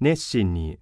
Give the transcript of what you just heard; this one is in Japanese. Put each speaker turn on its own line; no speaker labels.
熱心に